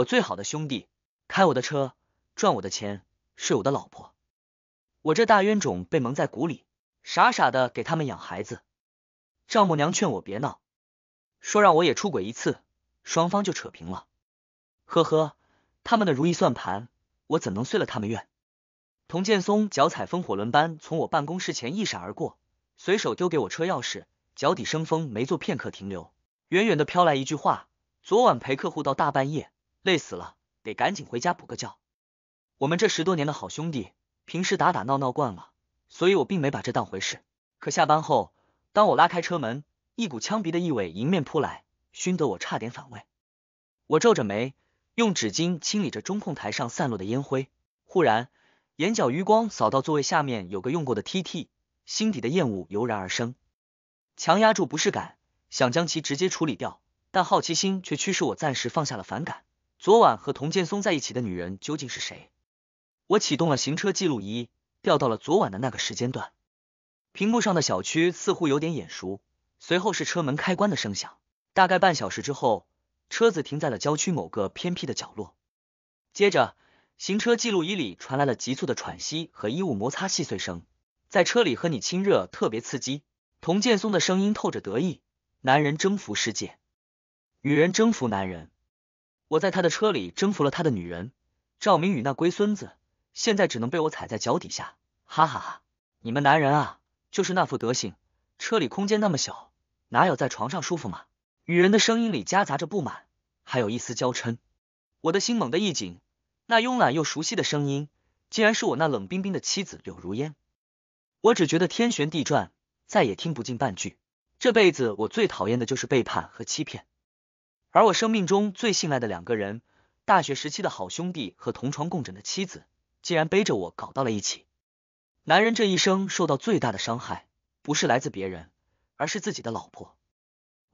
我最好的兄弟，开我的车，赚我的钱，睡我的老婆，我这大冤种被蒙在鼓里，傻傻的给他们养孩子。丈母娘劝我别闹，说让我也出轨一次，双方就扯平了。呵呵，他们的如意算盘，我怎能遂了他们愿？童建松脚踩风火轮般从我办公室前一闪而过，随手丢给我车钥匙，脚底生风，没做片刻停留，远远的飘来一句话：昨晚陪客户到大半夜。累死了，得赶紧回家补个觉。我们这十多年的好兄弟，平时打打闹闹惯了，所以我并没把这当回事。可下班后，当我拉开车门，一股呛鼻的异味迎面扑来，熏得我差点反胃。我皱着眉，用纸巾清理着中控台上散落的烟灰。忽然，眼角余光扫到座位下面有个用过的 TT，心底的厌恶油然而生。强压住不适感，想将其直接处理掉，但好奇心却驱使我暂时放下了反感。昨晚和童建松在一起的女人究竟是谁？我启动了行车记录仪，调到了昨晚的那个时间段。屏幕上的小区似乎有点眼熟。随后是车门开关的声响。大概半小时之后，车子停在了郊区某个偏僻的角落。接着，行车记录仪里传来了急促的喘息和衣物摩擦细碎声。在车里和你亲热特别刺激。童建松的声音透着得意。男人征服世界，女人征服男人。我在他的车里征服了他的女人，赵明宇那龟孙子，现在只能被我踩在脚底下，哈哈哈！你们男人啊，就是那副德行，车里空间那么小，哪有在床上舒服嘛？女人的声音里夹杂着不满，还有一丝娇嗔。我的心猛地一紧，那慵懒又熟悉的声音，竟然是我那冷冰冰的妻子柳如烟。我只觉得天旋地转，再也听不进半句。这辈子我最讨厌的就是背叛和欺骗。而我生命中最信赖的两个人，大学时期的好兄弟和同床共枕的妻子，竟然背着我搞到了一起。男人这一生受到最大的伤害，不是来自别人，而是自己的老婆。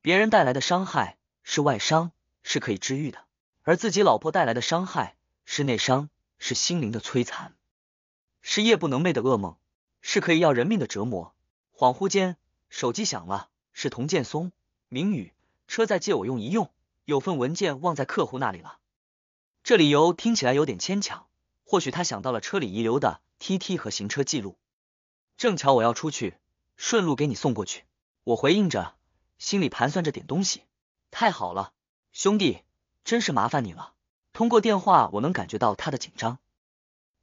别人带来的伤害是外伤，是可以治愈的；而自己老婆带来的伤害是内伤，是心灵的摧残，是夜不能寐的噩梦，是可以要人命的折磨。恍惚间，手机响了，是童建松、明宇，车载借我用一用。有份文件忘在客户那里了，这理由听起来有点牵强。或许他想到了车里遗留的 T T 和行车记录。正巧我要出去，顺路给你送过去。我回应着，心里盘算着点东西。太好了，兄弟，真是麻烦你了。通过电话，我能感觉到他的紧张。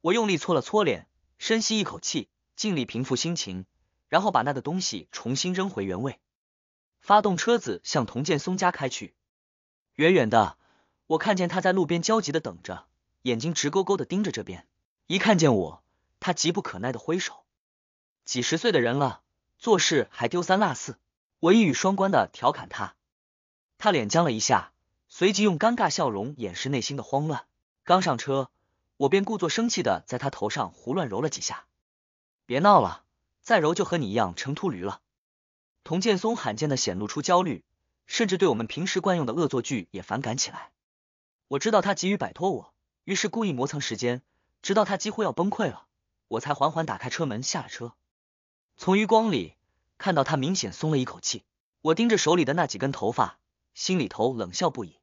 我用力搓了搓脸，深吸一口气，尽力平复心情，然后把那个东西重新扔回原位，发动车子向佟建松家开去。远远的，我看见他在路边焦急的等着，眼睛直勾勾的盯着这边。一看见我，他急不可耐的挥手。几十岁的人了，做事还丢三落四。我一语双关的调侃他，他脸僵了一下，随即用尴尬笑容掩饰内心的慌乱。刚上车，我便故作生气的在他头上胡乱揉了几下。别闹了，再揉就和你一样成秃驴了。童建松罕见的显露出焦虑。甚至对我们平时惯用的恶作剧也反感起来。我知道他急于摆脱我，于是故意磨蹭时间，直到他几乎要崩溃了，我才缓缓打开车门下了车。从余光里看到他明显松了一口气，我盯着手里的那几根头发，心里头冷笑不已。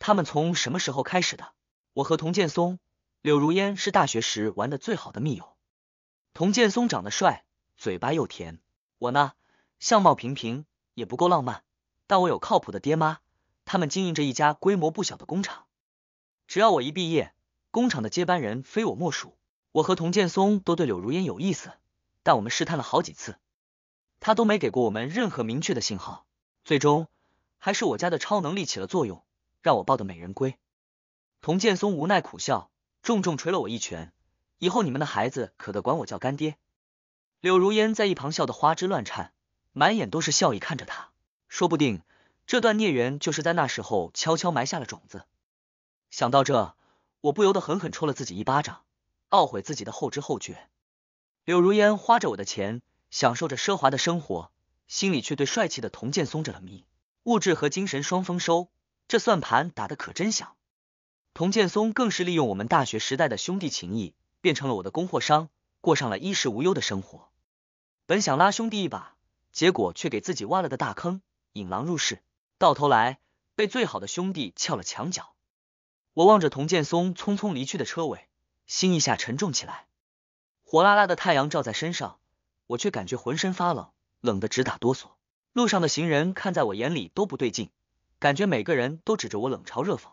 他们从什么时候开始的？我和童建松、柳如烟是大学时玩的最好的密友。童建松长得帅，嘴巴又甜，我呢，相貌平平，也不够浪漫。但我有靠谱的爹妈，他们经营着一家规模不小的工厂。只要我一毕业，工厂的接班人非我莫属。我和童建松都对柳如烟有意思，但我们试探了好几次，他都没给过我们任何明确的信号。最终，还是我家的超能力起了作用，让我抱得美人归。童建松无奈苦笑，重重捶了我一拳。以后你们的孩子可得管我叫干爹。柳如烟在一旁笑得花枝乱颤，满眼都是笑意看着他。说不定这段孽缘就是在那时候悄悄埋下了种子。想到这，我不由得狠狠抽了自己一巴掌，懊悔自己的后知后觉。柳如烟花着我的钱，享受着奢华的生活，心里却对帅气的童建松着了迷，物质和精神双丰收，这算盘打得可真响。童建松更是利用我们大学时代的兄弟情谊，变成了我的供货商，过上了衣食无忧的生活。本想拉兄弟一把，结果却给自己挖了个大坑。引狼入室，到头来被最好的兄弟撬了墙角。我望着童建松匆匆离去的车尾，心一下沉重起来。火辣辣的太阳照在身上，我却感觉浑身发冷，冷得直打哆嗦。路上的行人看在我眼里都不对劲，感觉每个人都指着我冷嘲热讽，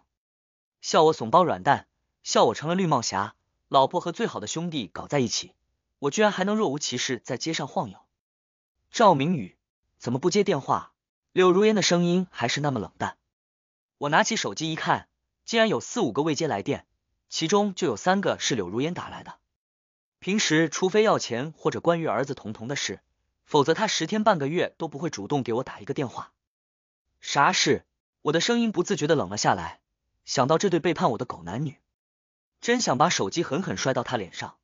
笑我怂包软蛋，笑我成了绿帽侠，老婆和最好的兄弟搞在一起，我居然还能若无其事在街上晃悠。赵明宇怎么不接电话？柳如烟的声音还是那么冷淡。我拿起手机一看，竟然有四五个未接来电，其中就有三个是柳如烟打来的。平时除非要钱或者关于儿子童童的事，否则他十天半个月都不会主动给我打一个电话。啥事？我的声音不自觉的冷了下来。想到这对背叛我的狗男女，真想把手机狠狠摔到他脸上。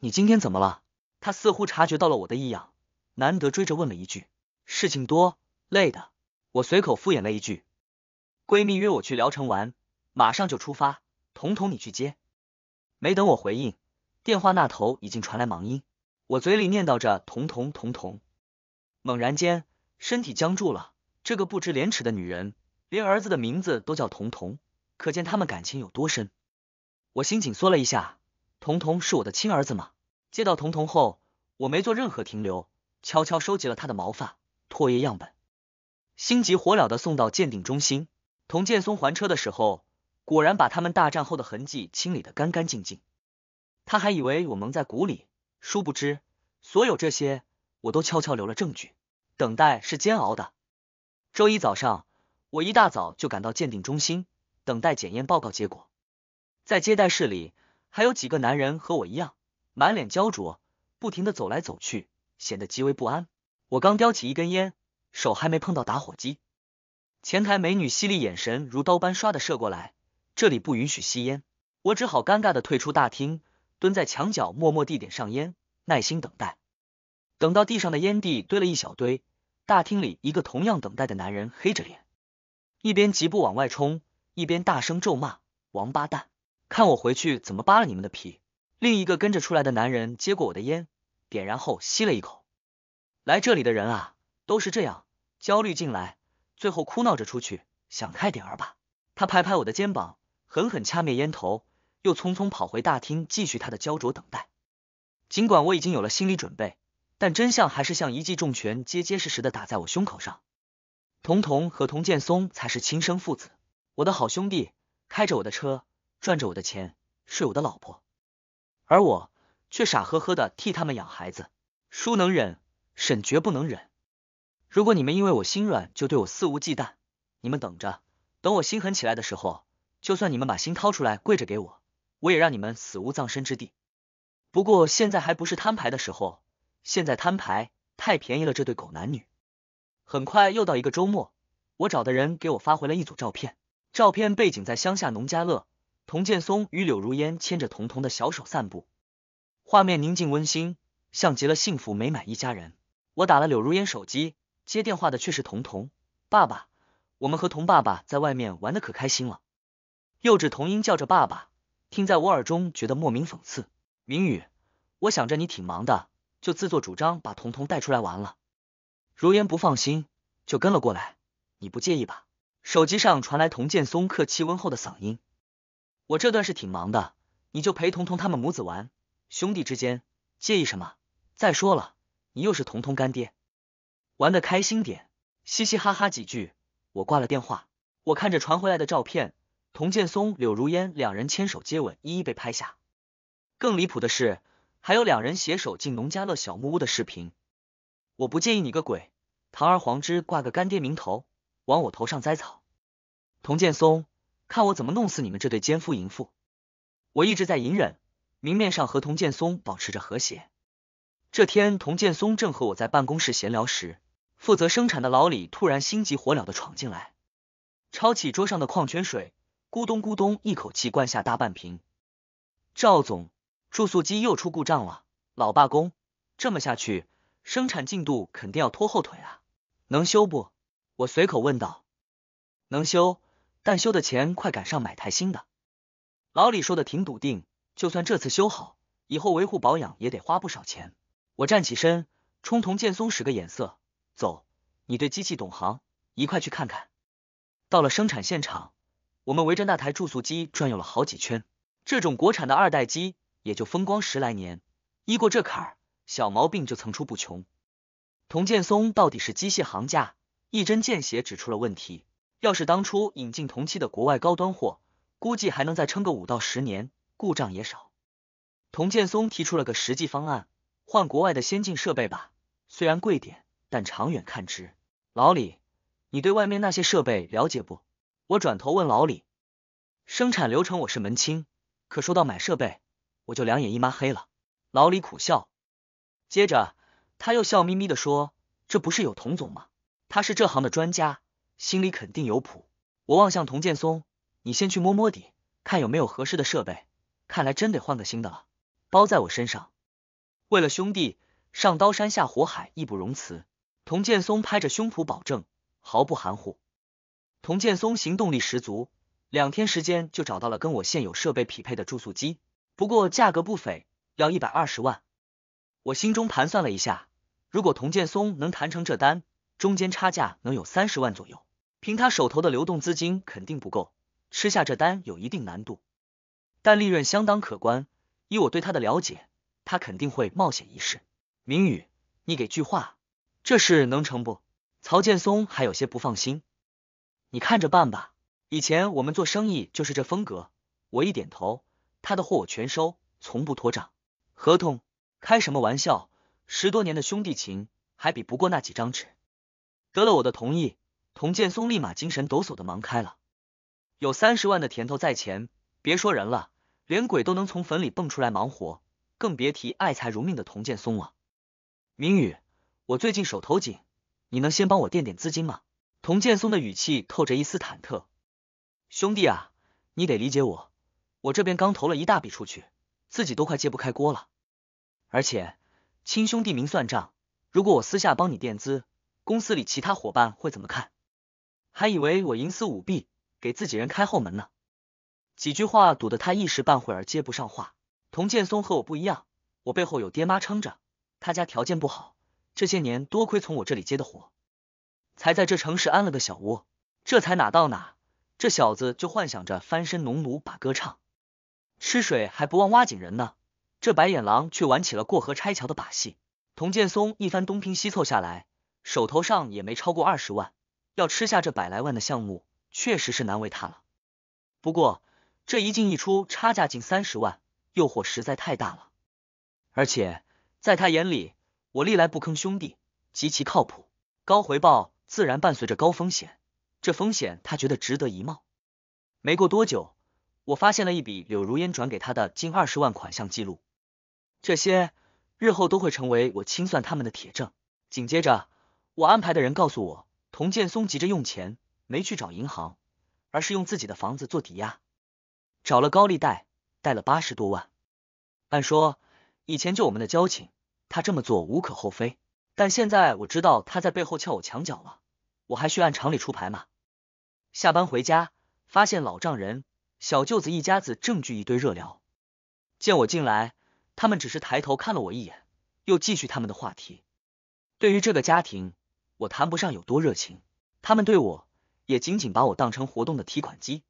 你今天怎么了？他似乎察觉到了我的异样，难得追着问了一句。事情多。累的，我随口敷衍了一句。闺蜜约我去聊城玩，马上就出发。童童，你去接。没等我回应，电话那头已经传来忙音。我嘴里念叨着童童童童，猛然间身体僵住了。这个不知廉耻的女人，连儿子的名字都叫童童，可见他们感情有多深。我心紧缩了一下。童童是我的亲儿子吗？接到童童后，我没做任何停留，悄悄收集了他的毛发、唾液样本。心急火燎的送到鉴定中心，童建松还车的时候，果然把他们大战后的痕迹清理的干干净净。他还以为我蒙在鼓里，殊不知，所有这些我都悄悄留了证据。等待是煎熬的。周一早上，我一大早就赶到鉴定中心，等待检验报告结果。在接待室里，还有几个男人和我一样，满脸焦灼，不停的走来走去，显得极为不安。我刚叼起一根烟。手还没碰到打火机，前台美女犀利眼神如刀般刷的射过来。这里不允许吸烟，我只好尴尬的退出大厅，蹲在墙角默默地点上烟，耐心等待。等到地上的烟蒂堆了一小堆，大厅里一个同样等待的男人黑着脸，一边疾步往外冲，一边大声咒骂：“王八蛋，看我回去怎么扒了你们的皮！”另一个跟着出来的男人接过我的烟，点燃后吸了一口。来这里的人啊！都是这样，焦虑进来，最后哭闹着出去。想开点儿吧。他拍拍我的肩膀，狠狠掐灭烟头，又匆匆跑回大厅，继续他的焦灼等待。尽管我已经有了心理准备，但真相还是像一记重拳，结结实实的打在我胸口上。童童和童建松才是亲生父子，我的好兄弟，开着我的车，赚着我的钱，睡我的老婆，而我却傻呵呵的替他们养孩子。叔能忍，婶绝不能忍。如果你们因为我心软就对我肆无忌惮，你们等着，等我心狠起来的时候，就算你们把心掏出来跪着给我，我也让你们死无葬身之地。不过现在还不是摊牌的时候，现在摊牌太便宜了这对狗男女。很快又到一个周末，我找的人给我发回了一组照片，照片背景在乡下农家乐，童建松与柳如烟牵着童童的小手散步，画面宁静温馨，像极了幸福美满一家人。我打了柳如烟手机。接电话的却是童童爸爸，我们和童爸爸在外面玩的可开心了。幼稚童音叫着爸爸，听在我耳中觉得莫名讽刺。明宇，我想着你挺忙的，就自作主张把童童带出来玩了。如烟不放心，就跟了过来，你不介意吧？手机上传来童建松客气温厚的嗓音，我这段是挺忙的，你就陪童童他们母子玩，兄弟之间介意什么？再说了，你又是童童干爹。玩的开心点，嘻嘻哈哈几句，我挂了电话。我看着传回来的照片，童建松、柳如烟两人牵手接吻，一一被拍下。更离谱的是，还有两人携手进农家乐小木屋的视频。我不介意你个鬼，堂而皇之挂个干爹名头，往我头上栽草。童建松，看我怎么弄死你们这对奸夫淫妇！我一直在隐忍，明面上和童建松保持着和谐。这天，童建松正和我在办公室闲聊时。负责生产的老李突然心急火燎的闯进来，抄起桌上的矿泉水，咕咚咕咚一口气灌下大半瓶。赵总，注塑机又出故障了，老罢工，这么下去，生产进度肯定要拖后腿啊！能修不？我随口问道。能修，但修的钱快赶上买台新的。老李说的挺笃定，就算这次修好，以后维护保养也得花不少钱。我站起身，冲童建松使个眼色。走，你对机器懂行，一块去看看。到了生产现场，我们围着那台注塑机转悠了好几圈。这种国产的二代机也就风光十来年，一过这坎儿，小毛病就层出不穷。童建松到底是机械行家，一针见血指出了问题。要是当初引进同期的国外高端货，估计还能再撑个五到十年，故障也少。童建松提出了个实际方案，换国外的先进设备吧，虽然贵点。但长远看之，老李，你对外面那些设备了解不？我转头问老李，生产流程我是门清，可说到买设备，我就两眼一抹黑了。老李苦笑，接着他又笑眯眯的说：“这不是有童总吗？他是这行的专家，心里肯定有谱。”我望向童建松：“你先去摸摸底，看有没有合适的设备。看来真得换个新的了，包在我身上。为了兄弟，上刀山下火海，义不容辞。”童建松拍着胸脯保证，毫不含糊。童建松行动力十足，两天时间就找到了跟我现有设备匹配的注塑机，不过价格不菲，要一百二十万。我心中盘算了一下，如果童建松能谈成这单，中间差价能有三十万左右。凭他手头的流动资金肯定不够，吃下这单有一定难度，但利润相当可观。以我对他的了解，他肯定会冒险一试。明宇，你给句话。这事能成不？曹建松还有些不放心，你看着办吧。以前我们做生意就是这风格，我一点头，他的货我全收，从不拖账。合同？开什么玩笑！十多年的兄弟情，还比不过那几张纸？得了我的同意，童建松立马精神抖擞的忙开了。有三十万的甜头在前，别说人了，连鬼都能从坟里蹦出来忙活，更别提爱财如命的童建松了。明宇。我最近手头紧，你能先帮我垫点资金吗？童建松的语气透着一丝忐忑。兄弟啊，你得理解我，我这边刚投了一大笔出去，自己都快揭不开锅了。而且，亲兄弟明算账，如果我私下帮你垫资，公司里其他伙伴会怎么看？还以为我营私舞弊，给自己人开后门呢。几句话堵得他一时半会儿接不上话。童建松和我不一样，我背后有爹妈撑着，他家条件不好。这些年多亏从我这里接的活，才在这城市安了个小窝。这才哪到哪，这小子就幻想着翻身农奴把歌唱，吃水还不忘挖井人呢。这白眼狼却玩起了过河拆桥的把戏。童建松一番东拼西凑下来，手头上也没超过二十万，要吃下这百来万的项目，确实是难为他了。不过这一进一出差价近三十万，诱惑实在太大了。而且在他眼里。我历来不坑兄弟，极其靠谱，高回报自然伴随着高风险，这风险他觉得值得一冒。没过多久，我发现了一笔柳如烟转给他的近二十万款项记录，这些日后都会成为我清算他们的铁证。紧接着，我安排的人告诉我，童建松急着用钱，没去找银行，而是用自己的房子做抵押，找了高利贷，贷了八十多万。按说以前就我们的交情。他这么做无可厚非，但现在我知道他在背后撬我墙角了，我还需按常理出牌吗？下班回家，发现老丈人、小舅子一家子正聚一堆热聊，见我进来，他们只是抬头看了我一眼，又继续他们的话题。对于这个家庭，我谈不上有多热情，他们对我也仅仅把我当成活动的提款机。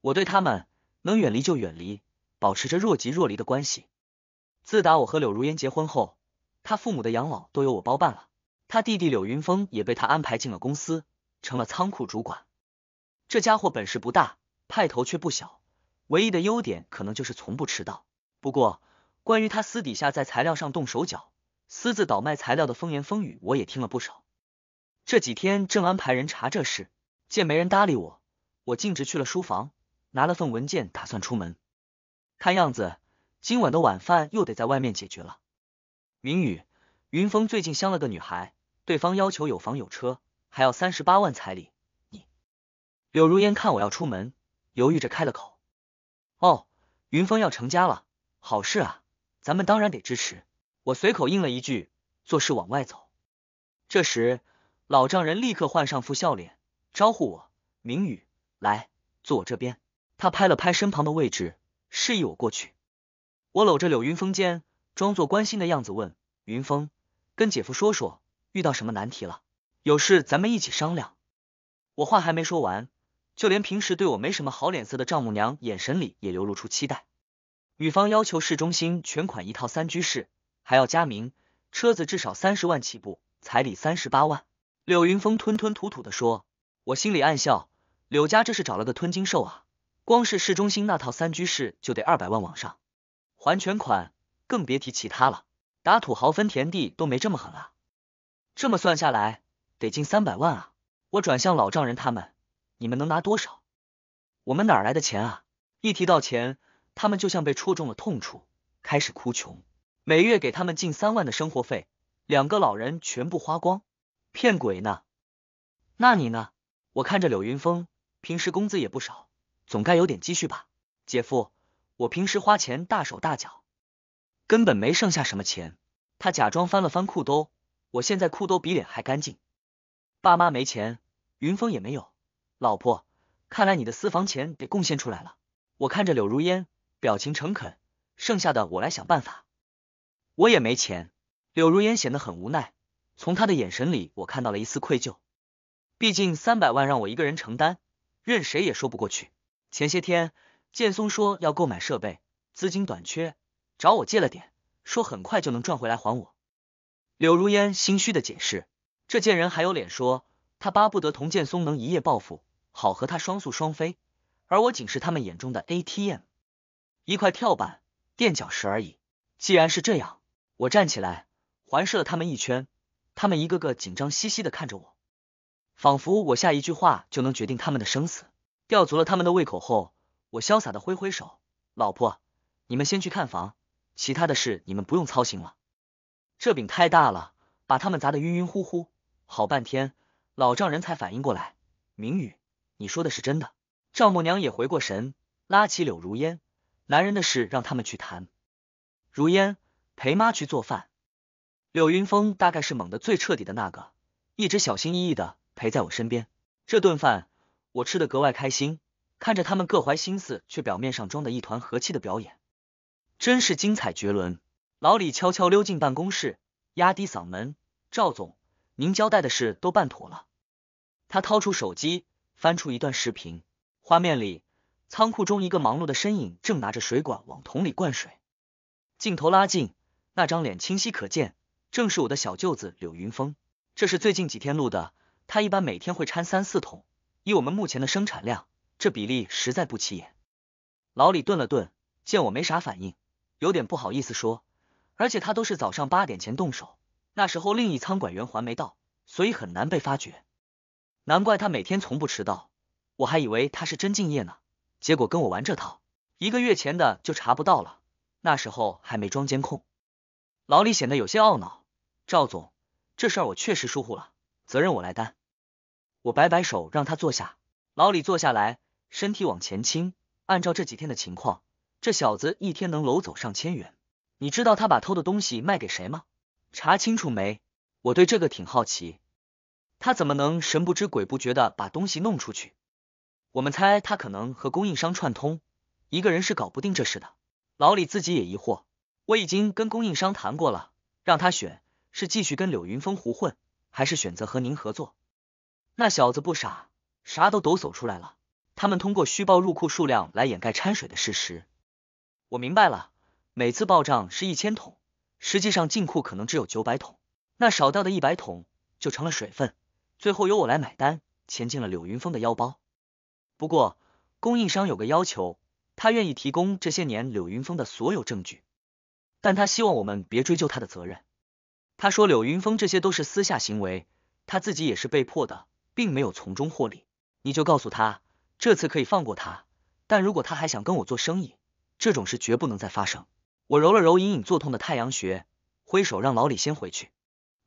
我对他们能远离就远离，保持着若即若离的关系。自打我和柳如烟结婚后，他父母的养老都由我包办了。他弟弟柳云峰也被他安排进了公司，成了仓库主管。这家伙本事不大，派头却不小。唯一的优点可能就是从不迟到。不过，关于他私底下在材料上动手脚、私自倒卖材料的风言风语，我也听了不少。这几天正安排人查这事，见没人搭理我，我径直去了书房，拿了份文件，打算出门。看样子。今晚的晚饭又得在外面解决了。明宇，云峰最近相了个女孩，对方要求有房有车，还要三十八万彩礼。你，柳如烟看我要出门，犹豫着开了口。哦，云峰要成家了，好事啊，咱们当然得支持。我随口应了一句，做事往外走。这时，老丈人立刻换上副笑脸，招呼我：“明宇，来坐我这边。”他拍了拍身旁的位置，示意我过去。我搂着柳云峰肩，装作关心的样子问云峰：“跟姐夫说说，遇到什么难题了？有事咱们一起商量。”我话还没说完，就连平时对我没什么好脸色的丈母娘眼神里也流露出期待。女方要求市中心全款一套三居室，还要加名，车子至少三十万起步，彩礼三十八万。柳云峰吞吞吐吐的说，我心里暗笑，柳家这是找了个吞金兽啊！光是市中心那套三居室就得二百万往上。还全款，更别提其他了。打土豪分田地都没这么狠啊！这么算下来，得近三百万啊！我转向老丈人他们，你们能拿多少？我们哪来的钱啊？一提到钱，他们就像被戳中了痛处，开始哭穷。每月给他们近三万的生活费，两个老人全部花光，骗鬼呢？那你呢？我看着柳云峰，平时工资也不少，总该有点积蓄吧？姐夫。我平时花钱大手大脚，根本没剩下什么钱。他假装翻了翻裤兜，我现在裤兜比脸还干净。爸妈没钱，云峰也没有，老婆，看来你的私房钱得贡献出来了。我看着柳如烟，表情诚恳，剩下的我来想办法。我也没钱。柳如烟显得很无奈，从她的眼神里我看到了一丝愧疚。毕竟三百万让我一个人承担，任谁也说不过去。前些天。剑松说要购买设备，资金短缺，找我借了点，说很快就能赚回来还我。柳如烟心虚的解释，这贱人还有脸说他巴不得童剑松能一夜暴富，好和他双宿双飞，而我仅是他们眼中的 ATM，一块跳板、垫脚石而已。既然是这样，我站起来，环视了他们一圈，他们一个个紧张兮兮的看着我，仿佛我下一句话就能决定他们的生死。吊足了他们的胃口后。我潇洒的挥挥手，老婆，你们先去看房，其他的事你们不用操心了。这饼太大了，把他们砸得晕晕乎乎，好半天老丈人才反应过来。明宇，你说的是真的？丈母娘也回过神，拉起柳如烟，男人的事让他们去谈。如烟，陪妈去做饭。柳云峰大概是猛的最彻底的那个，一直小心翼翼的陪在我身边。这顿饭我吃的格外开心。看着他们各怀心思，却表面上装的一团和气的表演，真是精彩绝伦。老李悄悄溜进办公室，压低嗓门：“赵总，您交代的事都办妥了。”他掏出手机，翻出一段视频，画面里仓库中一个忙碌的身影正拿着水管往桶里灌水。镜头拉近，那张脸清晰可见，正是我的小舅子柳云峰。这是最近几天录的，他一般每天会掺三四桶，以我们目前的生产量。这比例实在不起眼。老李顿了顿，见我没啥反应，有点不好意思说。而且他都是早上八点前动手，那时候另一仓管员还没到，所以很难被发觉。难怪他每天从不迟到，我还以为他是真敬业呢。结果跟我玩这套，一个月前的就查不到了，那时候还没装监控。老李显得有些懊恼：“赵总，这事儿我确实疏忽了，责任我来担。”我摆摆手让他坐下，老李坐下来。身体往前倾，按照这几天的情况，这小子一天能搂走上千元。你知道他把偷的东西卖给谁吗？查清楚没？我对这个挺好奇，他怎么能神不知鬼不觉的把东西弄出去？我们猜他可能和供应商串通，一个人是搞不定这事的。老李自己也疑惑，我已经跟供应商谈过了，让他选是继续跟柳云峰胡混，还是选择和您合作。那小子不傻，啥都抖擞出来了。他们通过虚报入库数量来掩盖掺水的事实。我明白了，每次报账是一千桶，实际上进库可能只有九百桶，那少掉的一百桶就成了水分，最后由我来买单，钱进了柳云峰的腰包。不过供应商有个要求，他愿意提供这些年柳云峰的所有证据，但他希望我们别追究他的责任。他说柳云峰这些都是私下行为，他自己也是被迫的，并没有从中获利。你就告诉他。这次可以放过他，但如果他还想跟我做生意，这种事绝不能再发生。我揉了揉隐隐作痛的太阳穴，挥手让老李先回去。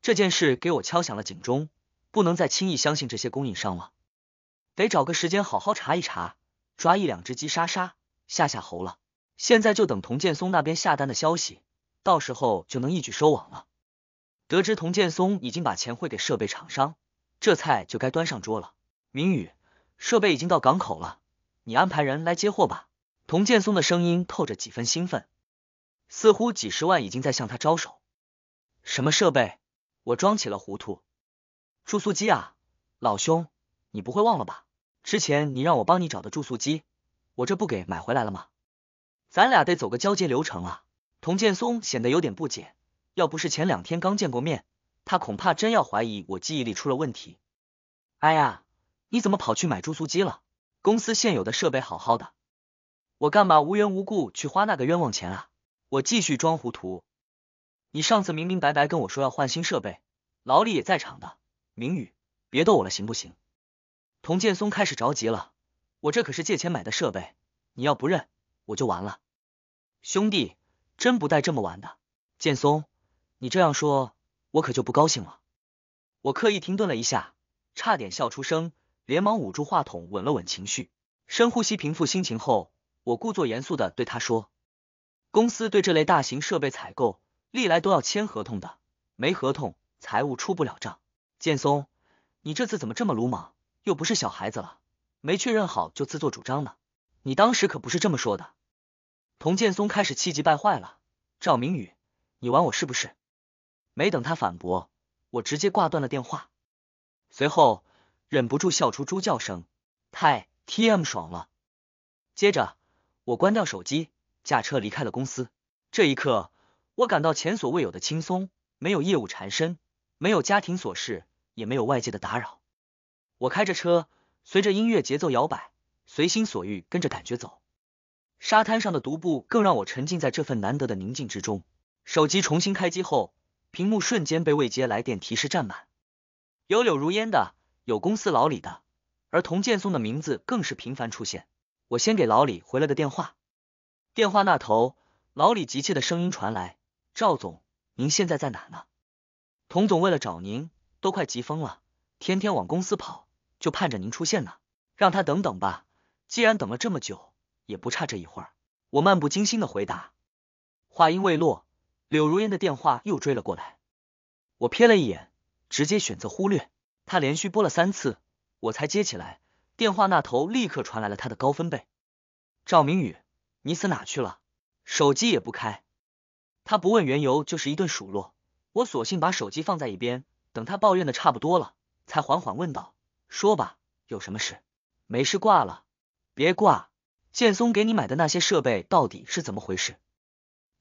这件事给我敲响了警钟，不能再轻易相信这些供应商了，得找个时间好好查一查，抓一两只鸡杀杀吓吓猴了。现在就等童建松那边下单的消息，到时候就能一举收网了。得知童建松已经把钱汇给设备厂商，这菜就该端上桌了。明宇。设备已经到港口了，你安排人来接货吧。童建松的声音透着几分兴奋，似乎几十万已经在向他招手。什么设备？我装起了糊涂。注塑机啊，老兄，你不会忘了吧？之前你让我帮你找的注塑机，我这不给买回来了吗？咱俩得走个交接流程啊。童建松显得有点不解，要不是前两天刚见过面，他恐怕真要怀疑我记忆力出了问题。哎呀！你怎么跑去买注塑机了？公司现有的设备好好的，我干嘛无缘无故去花那个冤枉钱啊？我继续装糊涂。你上次明明白白跟我说要换新设备，老李也在场的。明宇，别逗我了，行不行？童建松开始着急了，我这可是借钱买的设备，你要不认我就完了。兄弟，真不带这么玩的，建松，你这样说我可就不高兴了。我刻意停顿了一下，差点笑出声。连忙捂住话筒，稳了稳情绪，深呼吸，平复心情后，我故作严肃的对他说：“公司对这类大型设备采购历来都要签合同的，没合同财务出不了账。建松，你这次怎么这么鲁莽？又不是小孩子了，没确认好就自作主张呢？你当时可不是这么说的。”童建松开始气急败坏了：“赵明宇，你玩我是不是？”没等他反驳，我直接挂断了电话，随后。忍不住笑出猪叫声，太 T M 爽了！接着我关掉手机，驾车离开了公司。这一刻，我感到前所未有的轻松，没有业务缠身，没有家庭琐事，也没有外界的打扰。我开着车，随着音乐节奏摇摆，随心所欲跟着感觉走。沙滩上的独步更让我沉浸在这份难得的宁静之中。手机重新开机后，屏幕瞬间被未接来电提示占满，有柳如烟的。有公司老李的，而童建松的名字更是频繁出现。我先给老李回了个电话，电话那头老李急切的声音传来：“赵总，您现在在哪呢？童总为了找您都快急疯了，天天往公司跑，就盼着您出现呢。让他等等吧，既然等了这么久，也不差这一会儿。”我漫不经心的回答，话音未落，柳如烟的电话又追了过来，我瞥了一眼，直接选择忽略。他连续拨了三次，我才接起来。电话那头立刻传来了他的高分贝：“赵明宇，你死哪去了？手机也不开。”他不问缘由，就是一顿数落。我索性把手机放在一边，等他抱怨的差不多了，才缓缓问道：“说吧，有什么事？没事挂了，别挂。”剑松给你买的那些设备到底是怎么回事？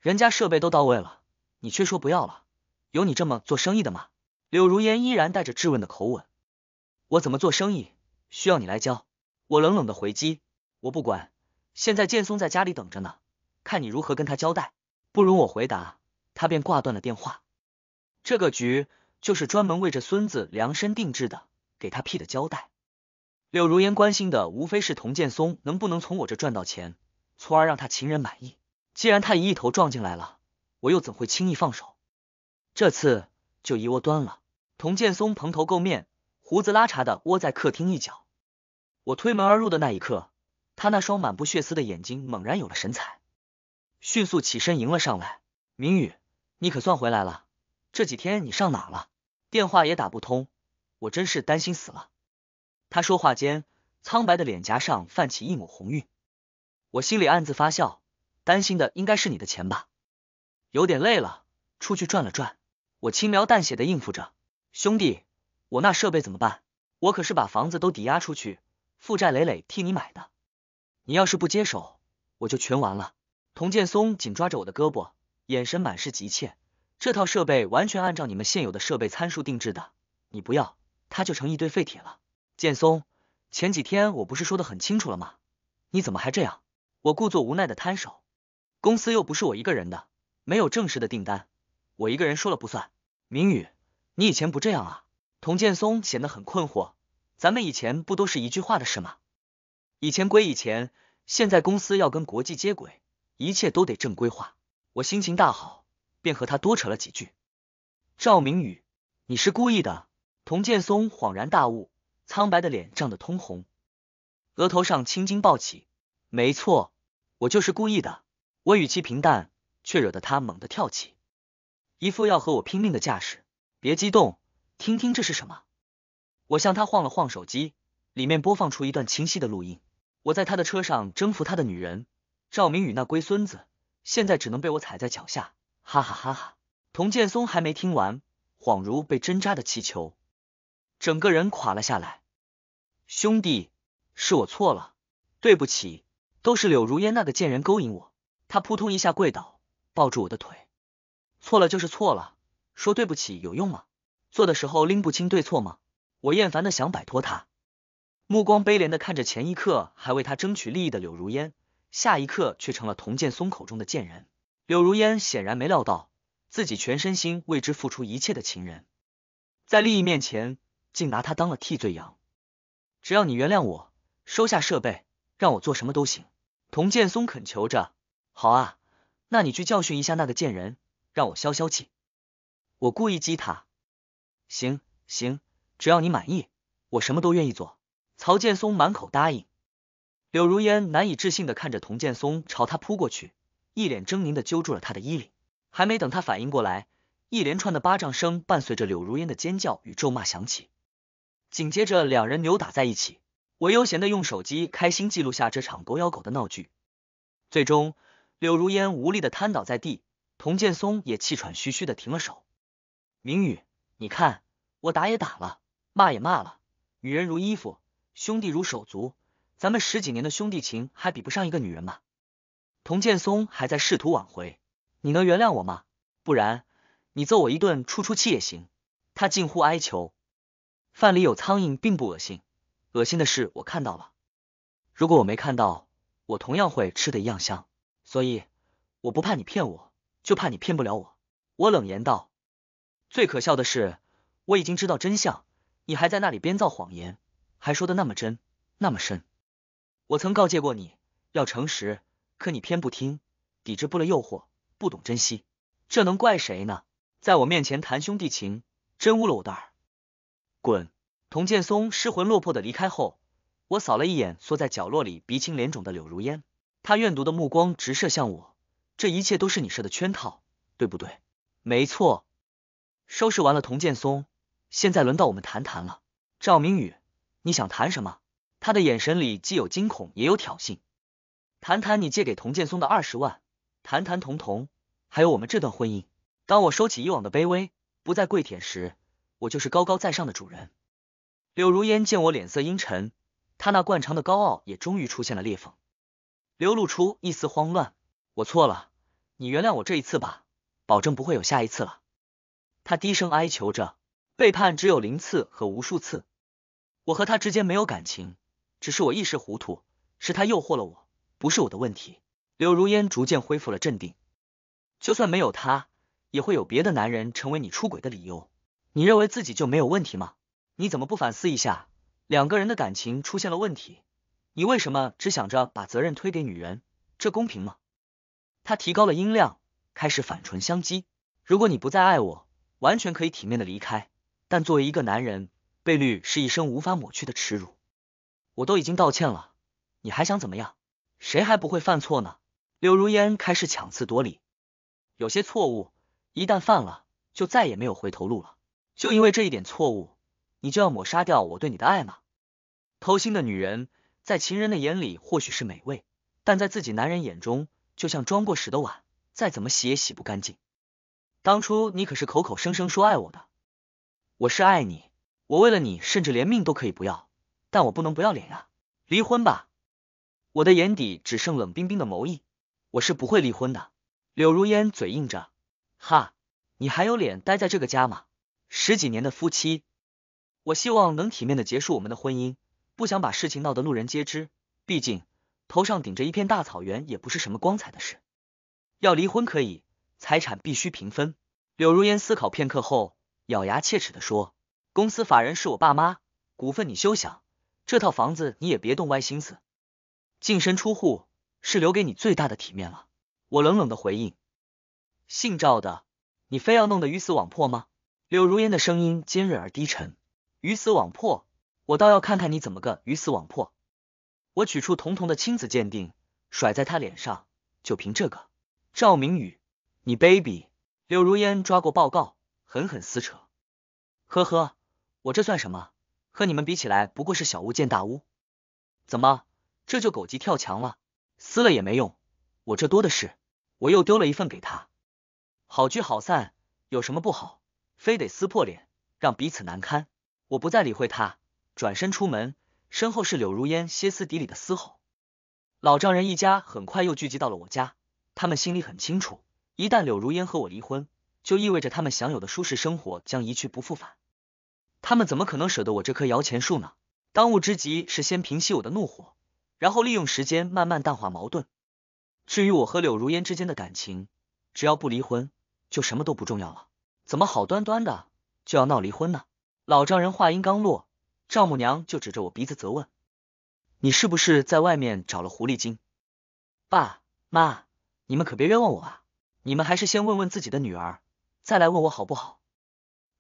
人家设备都到位了，你却说不要了，有你这么做生意的吗？柳如烟依然带着质问的口吻：“我怎么做生意，需要你来教？”我冷冷的回击：“我不管，现在剑松在家里等着呢，看你如何跟他交代。”不容我回答，他便挂断了电话。这个局就是专门为这孙子量身定制的，给他屁的交代。柳如烟关心的无非是童剑松能不能从我这赚到钱，从而让他情人满意。既然他已一头撞进来了，我又怎会轻易放手？这次。就一窝端了。童建松蓬头垢面、胡子拉碴的窝在客厅一角。我推门而入的那一刻，他那双满布血丝的眼睛猛然有了神采，迅速起身迎了上来。明宇，你可算回来了！这几天你上哪了？电话也打不通，我真是担心死了。他说话间，苍白的脸颊上泛起一抹红晕。我心里暗自发笑，担心的应该是你的钱吧？有点累了，出去转了转。我轻描淡写的应付着，兄弟，我那设备怎么办？我可是把房子都抵押出去，负债累累替你买的。你要是不接手，我就全完了。童建松紧抓着我的胳膊，眼神满是急切。这套设备完全按照你们现有的设备参数定制的，你不要，它就成一堆废铁了。建松，前几天我不是说的很清楚了吗？你怎么还这样？我故作无奈的摊手，公司又不是我一个人的，没有正式的订单。我一个人说了不算，明宇，你以前不这样啊？佟建松显得很困惑，咱们以前不都是一句话的事吗？以前归以前，现在公司要跟国际接轨，一切都得正规化。我心情大好，便和他多扯了几句。赵明宇，你是故意的！佟建松恍然大悟，苍白的脸涨得通红，额头上青筋暴起。没错，我就是故意的。我语气平淡，却惹得他猛地跳起。一副要和我拼命的架势，别激动，听听这是什么？我向他晃了晃手机，里面播放出一段清晰的录音。我在他的车上征服他的女人，赵明宇那龟孙子，现在只能被我踩在脚下，哈哈哈哈！童建松还没听完，恍如被针扎的气球，整个人垮了下来。兄弟，是我错了，对不起，都是柳如烟那个贱人勾引我。他扑通一下跪倒，抱住我的腿。错了就是错了，说对不起有用吗？做的时候拎不清对错吗？我厌烦的想摆脱他，目光悲怜的看着前一刻还为他争取利益的柳如烟，下一刻却成了童建松口中的贱人。柳如烟显然没料到，自己全身心为之付出一切的情人，在利益面前竟拿他当了替罪羊。只要你原谅我，收下设备，让我做什么都行。童建松恳求着。好啊，那你去教训一下那个贱人。让我消消气，我故意激他。行行，只要你满意，我什么都愿意做。曹建松满口答应。柳如烟难以置信的看着童建松朝他扑过去，一脸狰狞的揪住了他的衣领。还没等他反应过来，一连串的巴掌声伴随着柳如烟的尖叫与咒骂响起。紧接着，两人扭打在一起。我悠闲的用手机开心记录下这场狗咬狗的闹剧。最终，柳如烟无力的瘫倒在地。佟建松也气喘吁吁的停了手，明宇，你看我打也打了，骂也骂了，女人如衣服，兄弟如手足，咱们十几年的兄弟情还比不上一个女人吗？佟建松还在试图挽回，你能原谅我吗？不然你揍我一顿出出气也行。他近乎哀求。饭里有苍蝇并不恶心，恶心的是我看到了。如果我没看到，我同样会吃的一样香。所以我不怕你骗我。就怕你骗不了我，我冷言道。最可笑的是，我已经知道真相，你还在那里编造谎言，还说的那么真，那么深。我曾告诫过你要诚实，可你偏不听，抵制不了诱惑，不懂珍惜，这能怪谁呢？在我面前谈兄弟情，真污了我的耳。滚！童建松失魂落魄的离开后，我扫了一眼缩在角落里鼻青脸肿的柳如烟，他怨毒的目光直射向我。这一切都是你设的圈套，对不对？没错。收拾完了童建松，现在轮到我们谈谈了。赵明宇，你想谈什么？他的眼神里既有惊恐，也有挑衅。谈谈你借给童建松的二十万，谈谈童童，还有我们这段婚姻。当我收起以往的卑微，不再跪舔时，我就是高高在上的主人。柳如烟见我脸色阴沉，她那惯常的高傲也终于出现了裂缝，流露出一丝慌乱。我错了，你原谅我这一次吧，保证不会有下一次了。他低声哀求着，背叛只有零次和无数次。我和他之间没有感情，只是我一时糊涂，是他诱惑了我，不是我的问题。柳如烟逐渐恢复了镇定，就算没有他，也会有别的男人成为你出轨的理由。你认为自己就没有问题吗？你怎么不反思一下？两个人的感情出现了问题，你为什么只想着把责任推给女人？这公平吗？他提高了音量，开始反唇相讥：“如果你不再爱我，完全可以体面的离开。但作为一个男人，被绿是一生无法抹去的耻辱。我都已经道歉了，你还想怎么样？谁还不会犯错呢？”柳如烟开始强词夺理：“有些错误一旦犯了，就再也没有回头路了。就因为这一点错误，你就要抹杀掉我对你的爱吗？”偷心的女人在情人的眼里或许是美味，但在自己男人眼中。就像装过屎的碗，再怎么洗也洗不干净。当初你可是口口声声说爱我的，我是爱你，我为了你甚至连命都可以不要，但我不能不要脸呀！离婚吧！我的眼底只剩冷冰冰的眸意，我是不会离婚的。柳如烟嘴硬着，哈，你还有脸待在这个家吗？十几年的夫妻，我希望能体面的结束我们的婚姻，不想把事情闹得路人皆知，毕竟……头上顶着一片大草原也不是什么光彩的事，要离婚可以，财产必须平分。柳如烟思考片刻后，咬牙切齿的说：“公司法人是我爸妈，股份你休想，这套房子你也别动歪心思，净身出户是留给你最大的体面了。”我冷冷的回应：“姓赵的，你非要弄得鱼死网破吗？”柳如烟的声音尖锐而低沉：“鱼死网破，我倒要看看你怎么个鱼死网破。”我取出童童的亲子鉴定，甩在他脸上。就凭这个，赵明宇，你卑鄙！柳如烟抓过报告，狠狠撕扯。呵呵，我这算什么？和你们比起来，不过是小巫见大巫。怎么，这就狗急跳墙了？撕了也没用，我这多的是。我又丢了一份给他。好聚好散有什么不好？非得撕破脸，让彼此难堪？我不再理会他，转身出门。身后是柳如烟歇斯底里的嘶吼，老丈人一家很快又聚集到了我家。他们心里很清楚，一旦柳如烟和我离婚，就意味着他们享有的舒适生活将一去不复返。他们怎么可能舍得我这棵摇钱树呢？当务之急是先平息我的怒火，然后利用时间慢慢淡化矛盾。至于我和柳如烟之间的感情，只要不离婚，就什么都不重要了。怎么好端端的就要闹离婚呢？老丈人话音刚落。丈母娘就指着我鼻子责问：“你是不是在外面找了狐狸精？”爸妈，你们可别冤枉我啊！你们还是先问问自己的女儿，再来问我好不好？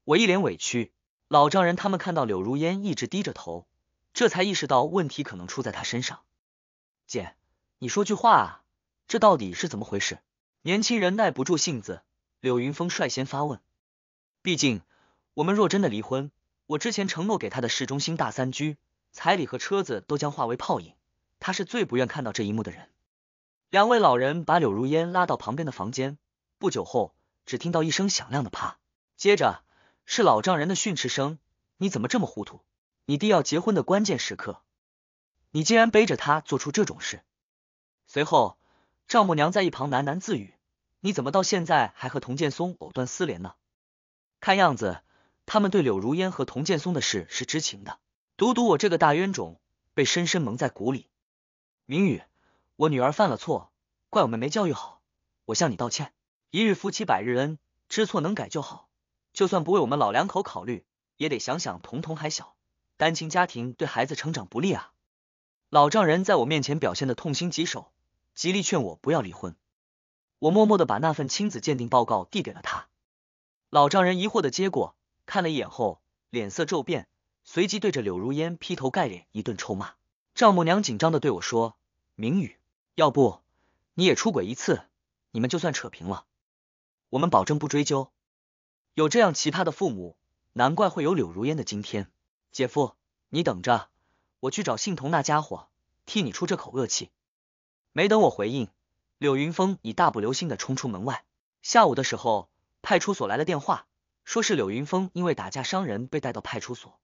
我一脸委屈。老丈人他们看到柳如烟一直低着头，这才意识到问题可能出在她身上。姐，你说句话啊，这到底是怎么回事？年轻人耐不住性子，柳云峰率先发问。毕竟，我们若真的离婚，我之前承诺给他的市中心大三居、彩礼和车子都将化为泡影，他是最不愿看到这一幕的人。两位老人把柳如烟拉到旁边的房间，不久后，只听到一声响亮的啪，接着是老丈人的训斥声：“你怎么这么糊涂？你弟要结婚的关键时刻，你竟然背着她做出这种事。”随后，丈母娘在一旁喃喃自语：“你怎么到现在还和童建松藕断丝连呢？看样子……”他们对柳如烟和童建松的事是知情的，独独我这个大冤种被深深蒙在鼓里。明宇，我女儿犯了错，怪我们没教育好，我向你道歉。一日夫妻百日恩，知错能改就好。就算不为我们老两口考虑，也得想想童童还小，单亲家庭对孩子成长不利啊。老丈人在我面前表现的痛心疾首，极力劝我不要离婚。我默默的把那份亲子鉴定报告递给了他，老丈人疑惑的接过。看了一眼后，脸色骤变，随即对着柳如烟劈头盖脸一顿臭骂。丈母娘紧张的对我说：“明宇，要不你也出轨一次，你们就算扯平了，我们保证不追究。”有这样奇葩的父母，难怪会有柳如烟的今天。姐夫，你等着，我去找信童那家伙，替你出这口恶气。没等我回应，柳云峰已大步流星的冲出门外。下午的时候，派出所来了电话。说是柳云峰因为打架伤人被带到派出所，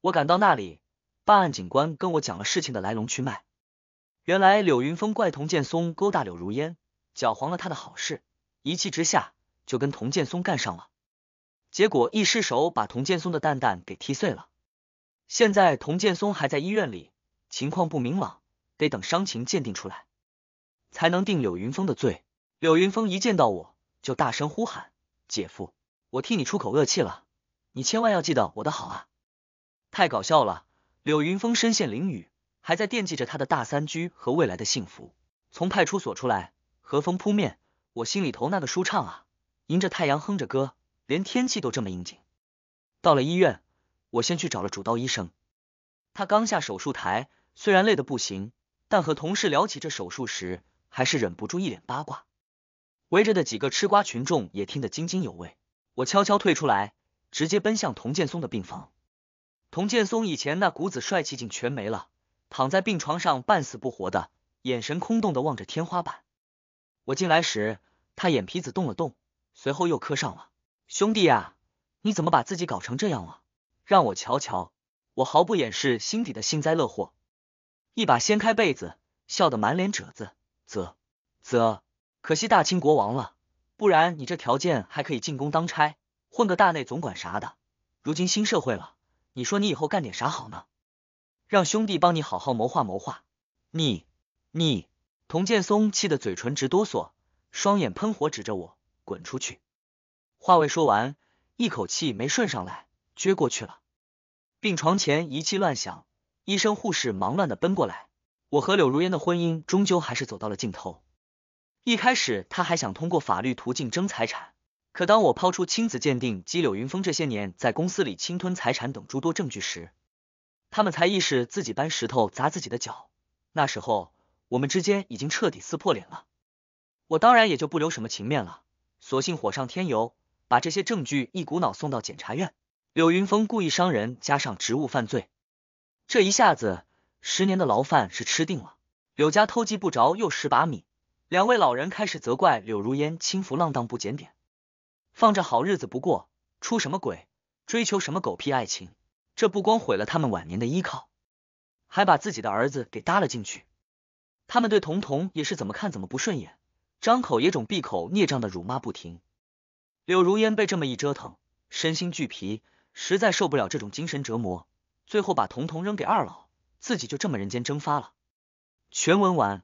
我赶到那里，办案警官跟我讲了事情的来龙去脉。原来柳云峰怪童建松勾搭柳如烟，搅黄了他的好事，一气之下就跟童建松干上了，结果一失手把童建松的蛋蛋给踢碎了。现在童建松还在医院里，情况不明朗，得等伤情鉴定出来，才能定柳云峰的罪。柳云峰一见到我就大声呼喊：“姐夫！”我替你出口恶气了，你千万要记得我的好啊！太搞笑了，柳云峰身陷囹圄，还在惦记着他的大三居和未来的幸福。从派出所出来，和风扑面，我心里头那个舒畅啊！迎着太阳哼着歌，连天气都这么应景。到了医院，我先去找了主刀医生，他刚下手术台，虽然累得不行，但和同事聊起这手术时，还是忍不住一脸八卦。围着的几个吃瓜群众也听得津津有味。我悄悄退出来，直接奔向童建松的病房。童建松以前那股子帅气劲全没了，躺在病床上半死不活的，眼神空洞的望着天花板。我进来时，他眼皮子动了动，随后又磕上了。兄弟呀，你怎么把自己搞成这样了？让我瞧瞧。我毫不掩饰心底的幸灾乐祸，一把掀开被子，笑得满脸褶子。啧啧，可惜大清国亡了。不然你这条件还可以进宫当差，混个大内总管啥的。如今新社会了，你说你以后干点啥好呢？让兄弟帮你好好谋划谋划。你，你，童建松气得嘴唇直哆嗦，双眼喷火指着我滚出去。话未说完，一口气没顺上来，撅过去了。病床前仪器乱响，医生护士忙乱的奔过来。我和柳如烟的婚姻终究还是走到了尽头。一开始他还想通过法律途径争财产，可当我抛出亲子鉴定及柳云峰这些年在公司里侵吞财产等诸多证据时，他们才意识自己搬石头砸自己的脚。那时候我们之间已经彻底撕破脸了，我当然也就不留什么情面了，索性火上添油，把这些证据一股脑送到检察院。柳云峰故意伤人加上职务犯罪，这一下子十年的牢饭是吃定了。柳家偷鸡不着又蚀把米。两位老人开始责怪柳如烟轻浮浪荡不检点，放着好日子不过，出什么鬼？追求什么狗屁爱情？这不光毁了他们晚年的依靠，还把自己的儿子给搭了进去。他们对童童也是怎么看怎么不顺眼，张口野种，闭口孽障的辱骂不停。柳如烟被这么一折腾，身心俱疲，实在受不了这种精神折磨，最后把童童扔给二老，自己就这么人间蒸发了。全文完。